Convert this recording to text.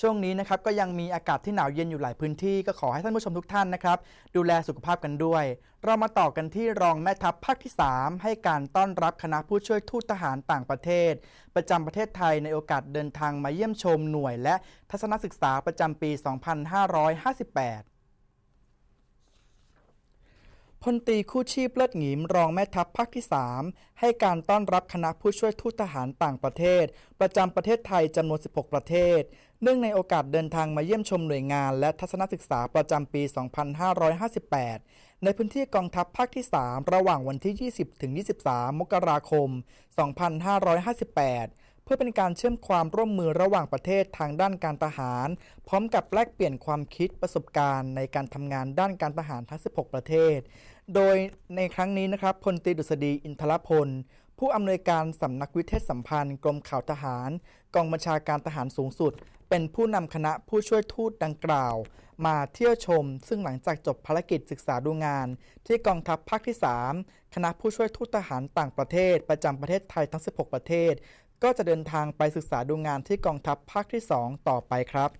ช่วงนี้นะครับก็ยังมีอากาศที่หนาวเย็นอยู่หลายพื้นที่ก็ขอให้ท่านผู้ชมทุกท่านนะครับ ดูแลสุขภาพกันด้วย เรามาต่อกันที่รองแม่ทัพภาคที่ 3 ให้การต้อนรับคณะผู้ช่วยทูตทหารต่างประเทศ ประจำประเทศไทยในโอกาสเดินทางมาเยี่ยมชมหน่วย และทัศนศึกษาประจำปี 2558พลตีคู่ชีพเลิศหงิม รองแม่ทัพภาคที่ 3 ให้การต้อนรับคณะผู้ช่วยทูตทหารต่างประเทศ ประจำประเทศไทยจำนวน 16 ประเทศ เนื่องในโอกาสเดินทางมาเยี่ยมชมหน่วยงานและทัศนศึกษาประจำปี 2558 ในพื้นที่กองทัพภาคที่ 3 ระหว่างวันที่ 20-23 มกราคม 2558เพื่อเป็นการเชื่อมความร่วมมือระหว่างประเทศทางด้านการทหาร พร้อมกับแลกเปลี่ยนความคิดประสบการณ์ในการทำงานด้านการทหาร ทั้ง 16 ประเทศ โดยในครั้งนี้นะครับพลตรีดุษฎีอินทรพลผู้อำนวยการสำนักวิเทศสัมพันธ์กรมข่าวทหาร กองบัญชาการทหารสูงสุด เป็นผู้นำคณะผู้ช่วยทูตดังกล่าว มาเที่ยวชม ซึ่งหลังจากจบภารกิจศึกษาดูงาน ที่กองทัพภาคที่ 3 คณะผู้ช่วยทูตทหารต่างประเทศ ประจำประเทศไทยทั้ง 16 ประเทศก็จะเดินทางไปศึกษาดูงานที่กองทัพภาคที่ 2 ต่อไปครับ